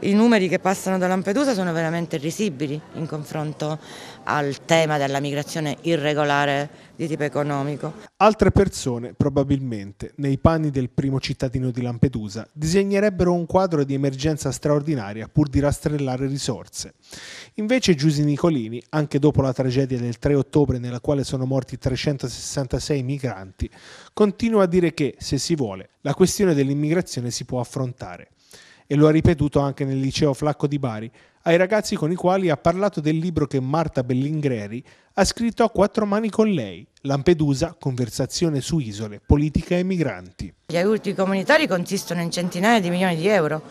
i numeri che passano da Lampedusa sono veramente risibili in confronto al tema della migrazione irregolare di tipo economico. Altre persone, probabilmente, nei panni del primo cittadino di Lampedusa, disegnerebbero un quadro di emergenza straordinaria pur di rastrellare risorse. Invece Giusi Nicolini, anche dopo la tragedia del 3 ottobre nella quale sono morti 366 migranti, continua a dire che, se si vuole, la questione dell'immigrazione si può affrontare e lo ha ripetuto anche nel liceo Flacco di Bari, ai ragazzi con i quali ha parlato del libro che Marta Bellingreri ha scritto a quattro mani con lei, Lampedusa, conversazione su isole, politica e migranti. Gli aiuti comunitari consistono in centinaia di milioni di euro.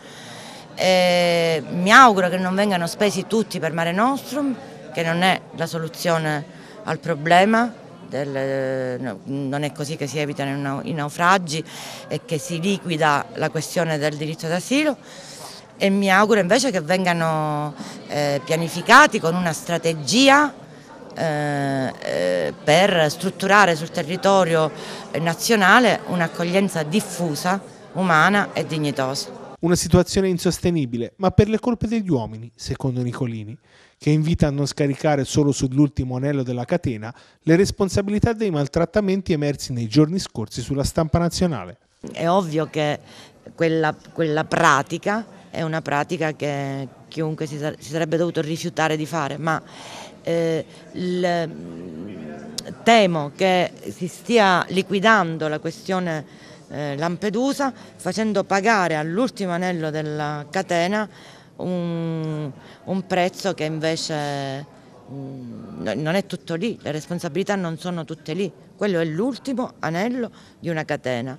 E mi auguro che non vengano spesi tutti per Mare Nostrum, che non è la soluzione al problema, del, no, non è così che si evitano i naufragi e che si liquida la questione del diritto d'asilo e mi auguro invece che vengano eh, pianificati con una strategia eh, eh per strutturare sul territorio eh, nazionale un'accoglienza diffusa, umana e dignitosa. Una situazione insostenibile, ma per le colpe degli uomini, secondo Nicolini, che invita a non scaricare solo sull'ultimo anello della catena le responsabilità dei maltrattamenti emersi nei giorni scorsi sulla stampa nazionale. È ovvio che quella, quella pratica è una pratica che chiunque si, sarebbe dovuto rifiutare di fare, ma eh, il, mm, temo che si stia liquidando la questione eh, Lampedusa facendo pagare all'ultimo anello della catena un, un prezzo che invece mh, mm, non è tutto lì, le responsabilità non sono tutte lì, quello è l'ultimo anello di una catena.